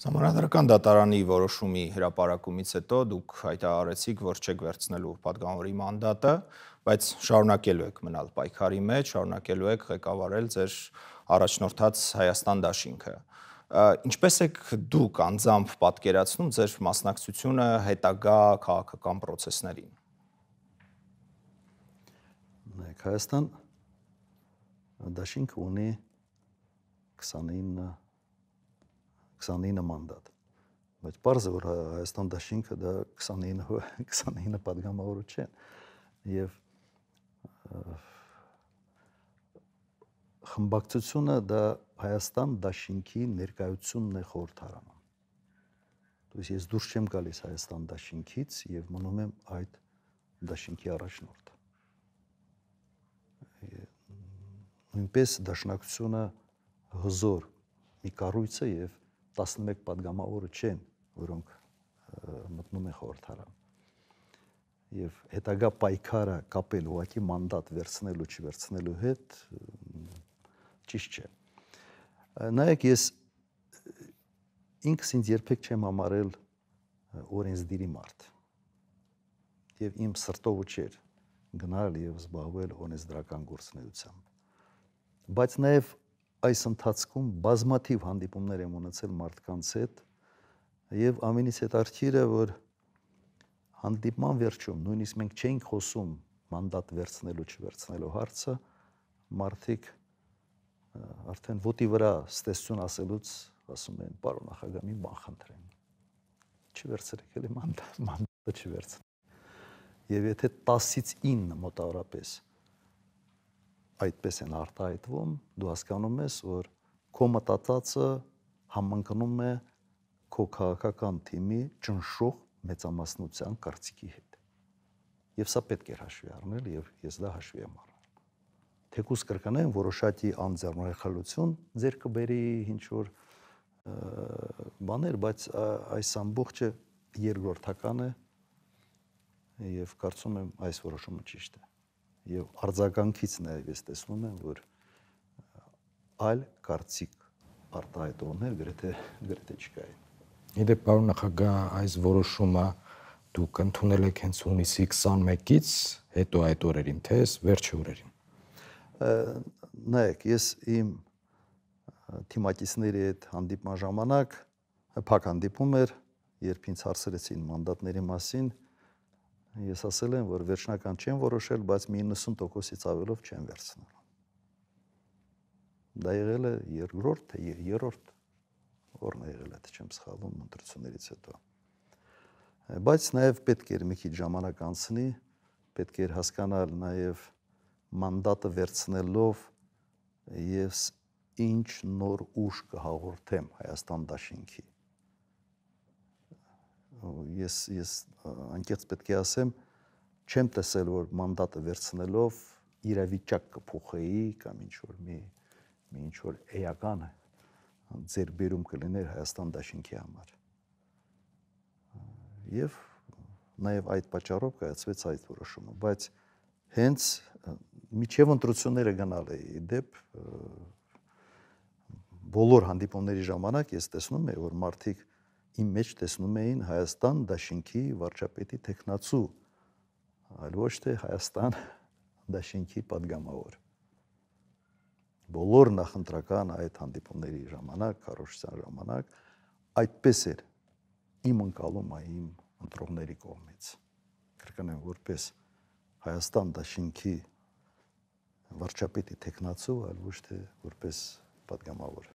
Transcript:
Համանրական դատարանի որոշումի հրապարակումից հետո դուք հայտարարեցիք, որ չեք վերցնելու падգամավորի մանդատը, բայց շարունակելու եք մնալ պայքարի մեջ, շարունակելու եք ղեկավարել ձեր առաջնորդած Հայաստան դաշինքը։ Ինչպե՞ս եք դուք անձամբ պատկերացնում ձեր մասնակցությունը հետագա քաղաքական process-ներին։ Նայեք, Հայաստան դաշինքը ունի 29 29 մանդատ։ Բայց պարզ է որ Հայաստան դաշինքը դա 29 29 падգամավորու չեն։ Եվ խմբակցությունը դա Հայաստան դաշինքի ներկայությունն է խորհրդարանում։ То есть ես դուրս չեմ գալիս Հայաստան դաշինքից եւ մնում եմ այդ դաշինքի առաջնորդ։ Նույնպես դաշնակցությունը հզոր մի կառույց է եւ և 11 падգամավորը չեն, որոնք մտնում են խորհրդարան։ Եվ հետագա պայքարը կապել ուղակի մանդատ վերցնելու չվերցնելու հետ ճիշտ չէ։ Նայեք, ես ինքս ինձ երբեք չեմ համարել օրենսդիրի մարդ։ Եվ իմ սրտով չէր գնալ եւ զբաղվել օրենսդրական գործունեությամբ։ Բայց նաեւ այս ընթացքում բազմաթիվ հանդիպումներ եմ ունեցել մարդկանց հետ եւ ամենից հետաքրքիրը որ հանդիպման վերջում նույնիսկ մենք չէինք խոսում մանդատ վերցնելու չվերցնելու հարցը մարդիկ արդեն ոտի վրա ստեսություն ասելուց ասում են պարոն նախագահ մի բան խնդրեմ չվերցրեք էլի մանդատ մանդատը չվերցնեք եւ եթե 10-ից 9 մոտավորապես այդպես են արտահայտվում, դու հասկանում ես, որ քո մտածածը համընկնում է քո քաղաքական թիմի ճնշող մեծամասնության կարծիքի հետ։ Եվ սա պետք է հաշվի առնել եւ ես դա հաշվի եմ առել։ Թեկուս կրկնեմ, որոշակի անձեռնախալություն ձեր կբերի ինչ որ բաներ, բայց այս ամբողջը երկրորդական է եւ կարծում եմ այս որոշումը ճիշտ է եւ արձագանքից նաեւ ես տեսնում եմ, որ այլ կարծիք արտահայտողներ գրեթե գրեթե չկային։ Իդեպ պարոն նախագահ այս որոշումը դուք ընդունել եք հենց հունիսի 21-ից հետո այդ օրերին, թե՞ էս վերջի օրերին։ Նայեք, ես իմ թիմակիցների հետ հանդիպման ժամանակ փակ հանդիպում էր, երբ ինձ հարցրեցին մանդատների մասին, Ես ասել եմ, որ վերջնական չեն որոշել, բայց 90%-ից ավելով չեն վերցնել։ Դա եղել է երկրորդ թե երրորդ օրն է եղել, եթե չեմ սխալվում, ընտրություններից հետո։ Բայց նաև պետք էր մի քիչ ժամանակ անցնի, պետք էր հասկանալ նաև մանդատը վերցնելով ես ինչ նոր ուժ կհաղորդեմ Հայաստան դաշինքի ես ես անկեղծ պետք է ասեմ, չեմ տեսել որ մանդատը վերցնելով իրավիճակ կփոխեի կամ ինչ որ մի մի ինչ որ էական ձերբերում կլիներ Հայաստան դաշինքի համար։ Եվ նաև այդ պատճառով կայացվեց այդ որոշումը, բայց հենց միջև ընտրությունները գնալ էի դեպ բոլոր հանդիպումների ժամանակ ես տեսնում եմ որ մարդիկ իմ մեջ տեսնում էին Հայաստան դաշինքի վարչապետի տեխնացու, այլ ոչ թե Հայաստան դաշինքի падգամավոր։ Բոլոր նախընտրական այդ հանդիպումների ժամանակ, քարոշության ժամանակ այդպես էր իմ ընկալումը իմ ընտրողների կողմից։ Կրկնեմ, որպես Հայաստան դաշինքի վարչապետի տեխնացու, այլ ոչ թե որպես падգամավոր։